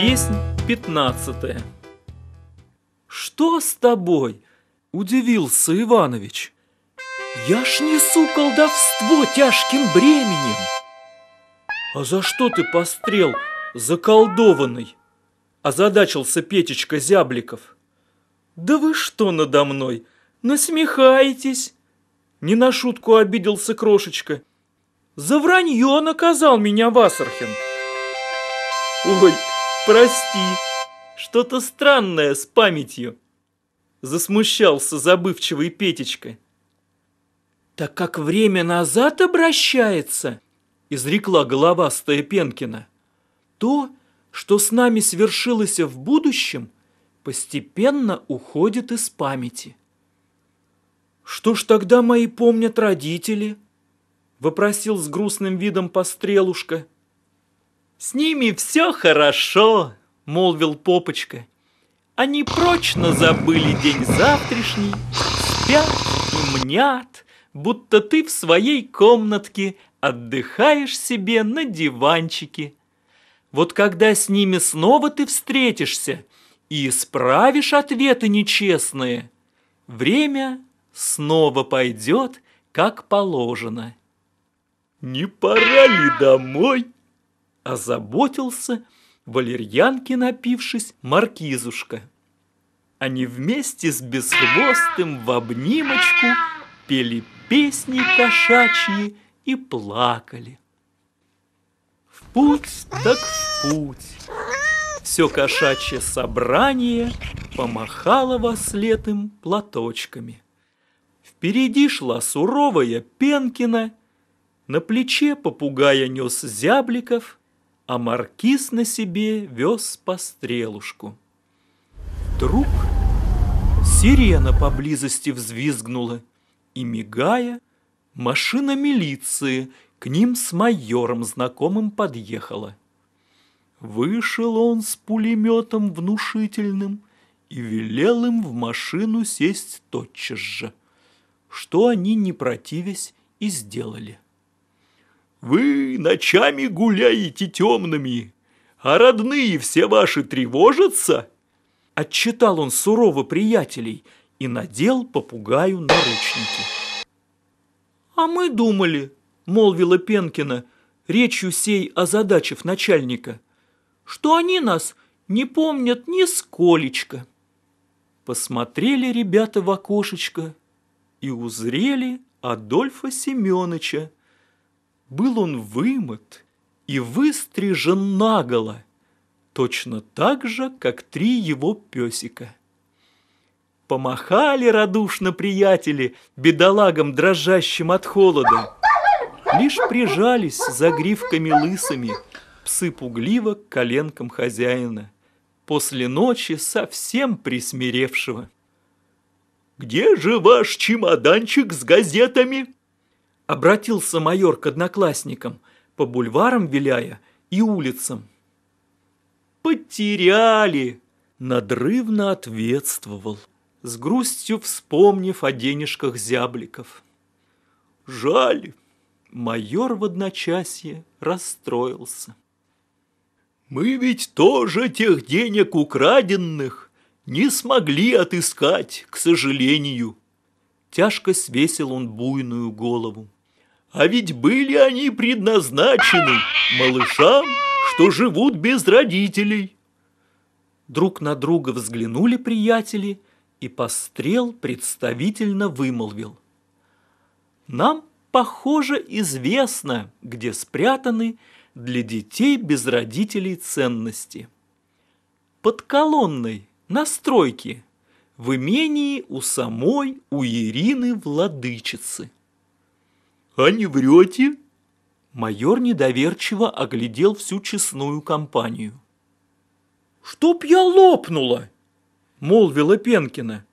Песнь 15 «Что с тобой?» – удивился Иванович. «Я ж несу колдовство тяжким бременем!» «А за что ты пострел, заколдованный?» – озадачился Петечка Зябликов. «Да вы что надо мной? Насмехаетесь?» Не на шутку обиделся Крошечка. «За вранье наказал меня Васархин!» «Ой, прости, что-то странное с памятью!» Засмущался забывчивый Петечка. «Так как время назад обращается!» изрекла головастая Пенкина. «То, что с нами свершилось в будущем, постепенно уходит из памяти». «Что ж тогда мои помнят родители?» вопросил с грустным видом пострелушка. «С ними все хорошо», — молвил Попочка. «Они прочно забыли день завтрашний, спят и мнят, будто ты в своей комнатке отдыхаешь себе на диванчике. Вот когда с ними снова ты встретишься и исправишь ответы нечестные, время снова пойдет, как положено». «Не пора ли домой?» озаботился, валерьянки напившись, маркизушка. Они вместе с бесхвостым в обнимочку пели песни кошачьи и плакали. В путь так в путь. Все кошачье собрание помахало во им платочками. Впереди шла суровая Пенкина, на плече попугая нес Зябликов, а маркиз на себе вез пострелушку. Вдруг сирена поблизости взвизгнула, и, мигая, машина милиции к ним с майором знакомым подъехала. Вышел он с пулеметом внушительным и велел им в машину сесть тотчас же, что они, не противясь, и сделали. Вы ночами гуляете темными, а родные все ваши тревожатся?» Отчитал он сурово приятелей и надел попугаю наручники. «А мы думали», — молвила Пенкина, речью сей озадачив начальника, «что они нас не помнят нисколечко». Посмотрели ребята в окошечко и узрели Адольфа Семеновича, был он вымыт и выстрижен наголо, точно так же, как три его песика. Помахали радушно приятели бедолагам, дрожащим от холода, лишь прижались за гривками лысыми, псы пугливо к коленкам хозяина, после ночи совсем присмиревшего. «Где же ваш чемоданчик с газетами?» обратился майор к одноклассникам, по бульварам виляя и улицам. «Потеряли!» – надрывно ответствовал, с грустью вспомнив о денежках зябликов. «Жаль!» – майор в одночасье расстроился. «Мы ведь тоже тех денег украденных не смогли отыскать, к сожалению!» Тяжко свесил он буйную голову. А ведь были они предназначены малышам, что живут без родителей. Друг на друга взглянули приятели, и пострел представительно вымолвил. Нам, похоже, известно, где спрятаны для детей без родителей ценности. Под колонной, на стройке, в имении у самой у Ирины Владычицы а не врете?» Майор недоверчиво оглядел всю честную компанию. «Чтоб я лопнула!» – молвила Пенкина.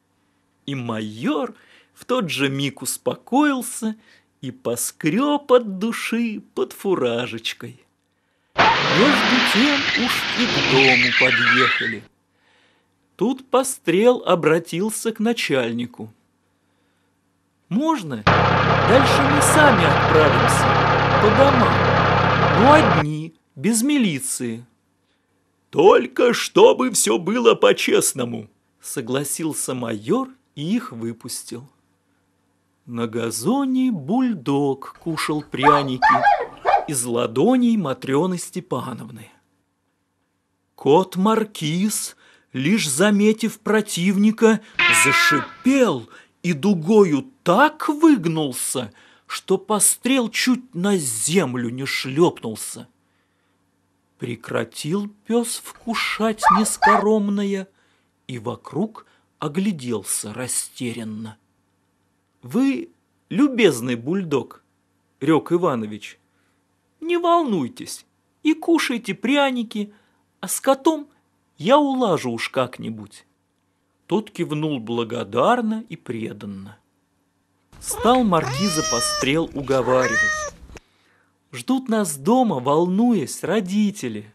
И майор в тот же миг успокоился и поскреб от души под фуражечкой. Между тем уж и к дому подъехали. Тут пострел обратился к начальнику можно, дальше мы сами отправимся, по домам, но ну, одни, без милиции». «Только чтобы все было по-честному», — согласился майор и их выпустил. На газоне бульдог кушал пряники из ладоней Матрёны Степановны. Кот Маркиз, лишь заметив противника, зашипел и дугою так выгнулся, что пострел чуть на землю не шлепнулся. Прекратил пес вкушать нескоромное и вокруг огляделся растерянно. «Вы любезный бульдог», — рёк Иванович, — «не волнуйтесь и кушайте пряники, а с котом я улажу уж как-нибудь». Тот кивнул благодарно и преданно. Стал Маркиза пострел уговаривать. Ждут нас дома, волнуясь, родители.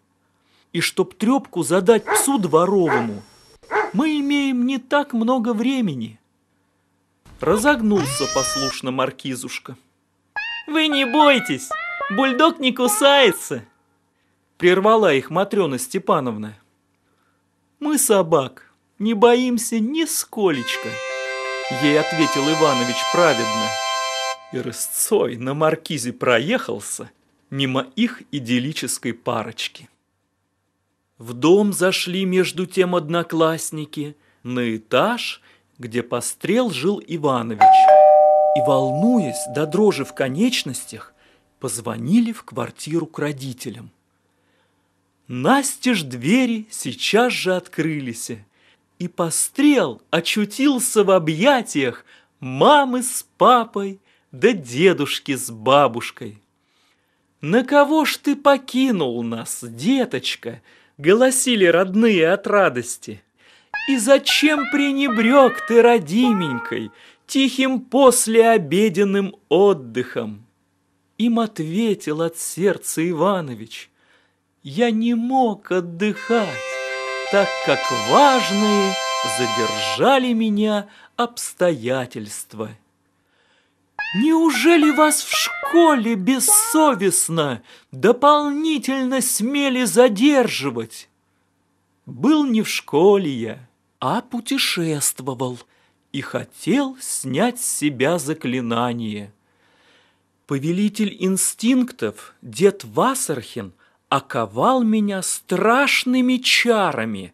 И чтоб трепку задать псу дворовому, мы имеем не так много времени. Разогнулся послушно Маркизушка. «Вы не бойтесь, бульдог не кусается!» Прервала их Матрена Степановна. «Мы собак, не боимся нисколечко!» Ей ответил Иванович праведно. И рысцой на маркизе проехался мимо их идиллической парочки. В дом зашли между тем одноклассники на этаж, где пострел жил Иванович. И, волнуясь до дрожи в конечностях, позвонили в квартиру к родителям. Настежь двери сейчас же открылись, и пострел очутился в объятиях мамы с папой да дедушки с бабушкой. «На кого ж ты покинул нас, деточка?» — голосили родные от радости. «И зачем пренебрег ты, родименькой, тихим послеобеденным отдыхом?» Им ответил от сердца Иванович, «Я не мог отдыхать» так как важные задержали меня обстоятельства. Неужели вас в школе бессовестно дополнительно смели задерживать? Был не в школе я, а путешествовал и хотел снять с себя заклинание. Повелитель инстинктов, дед Вассерхен – оковал меня страшными чарами.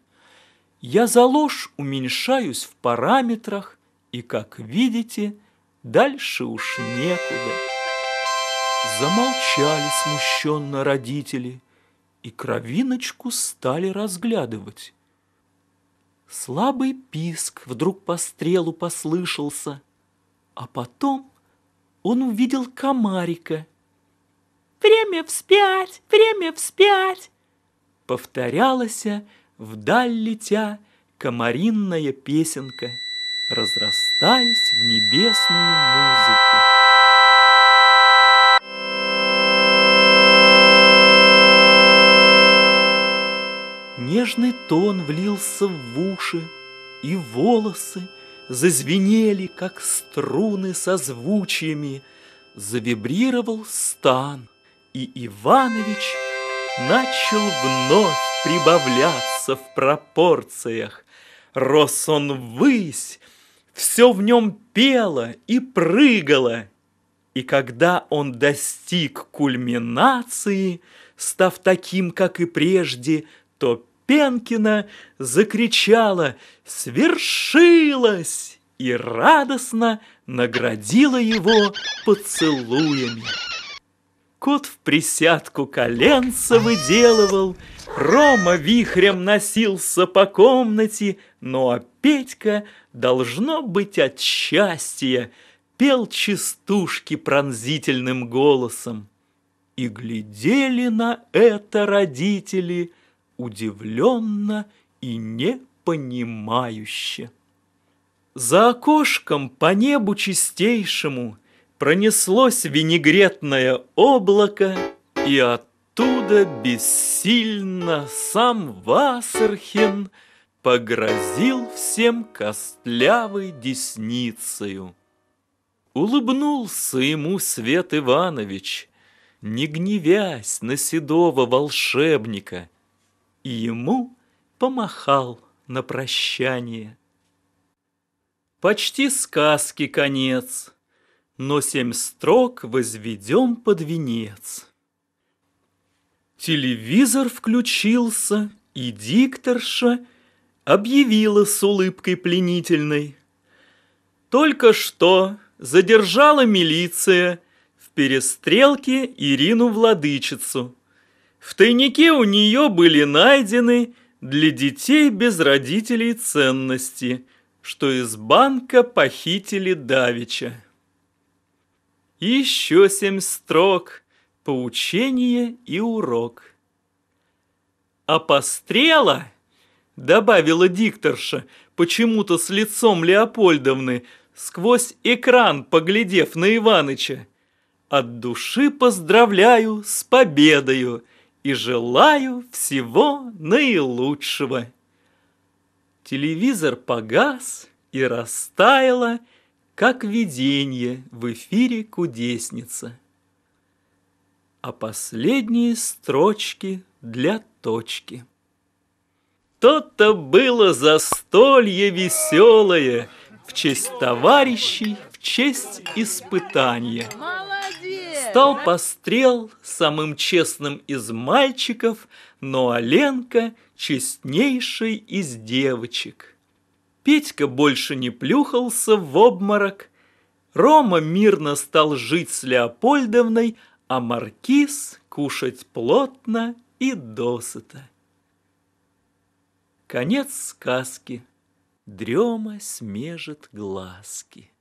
Я за ложь уменьшаюсь в параметрах, и, как видите, дальше уж некуда. Замолчали смущенно родители и кровиночку стали разглядывать. Слабый писк вдруг по стрелу послышался, а потом он увидел комарика — «Время вспять! Время вспять!» Повторялася, вдаль летя, комаринная песенка, разрастаясь в небесную музыку. Нежный тон влился в уши, и волосы зазвенели, как струны со созвучиями, завибрировал стан — и Иванович начал вновь прибавляться в пропорциях. Рос он ввысь, все в нем пело и прыгало. И когда он достиг кульминации, став таким, как и прежде, то Пенкина закричала «Свершилось!» и радостно наградила его поцелуями. Кот в присядку коленца выделывал, Рома вихрем носился по комнате, Ну а Петька, должно быть от счастья, Пел частушки пронзительным голосом. И глядели на это родители Удивленно и непонимающе. За окошком по небу чистейшему — Пронеслось винегретное облако, и оттуда бессильно сам Вассерхен погрозил всем костлявой десницею. Улыбнулся ему Свет Иванович, не гневясь на седого волшебника, и ему помахал на прощание. Почти сказки конец но семь строк возведем под венец. Телевизор включился, и дикторша объявила с улыбкой пленительной. Только что задержала милиция в перестрелке Ирину Владычицу. В тайнике у нее были найдены для детей без родителей ценности, что из банка похитили Давича. Еще семь строк, поучение и урок. А пострела, добавила дикторша, почему-то с лицом Леопольдовны, сквозь экран, поглядев на Иваныча. От души поздравляю с победою и желаю всего наилучшего. Телевизор погас и растаяла, как видение в эфире кудесница. А последние строчки для точки. То-то было застолье веселое в честь товарищей, в честь испытания. Молодец! Стал пострел самым честным из мальчиков, но Оленка честнейший из девочек. Петька больше не плюхался в обморок. Рома мирно стал жить с Леопольдовной, а Маркиз кушать плотно и досыта. Конец сказки. Дрема смежит глазки.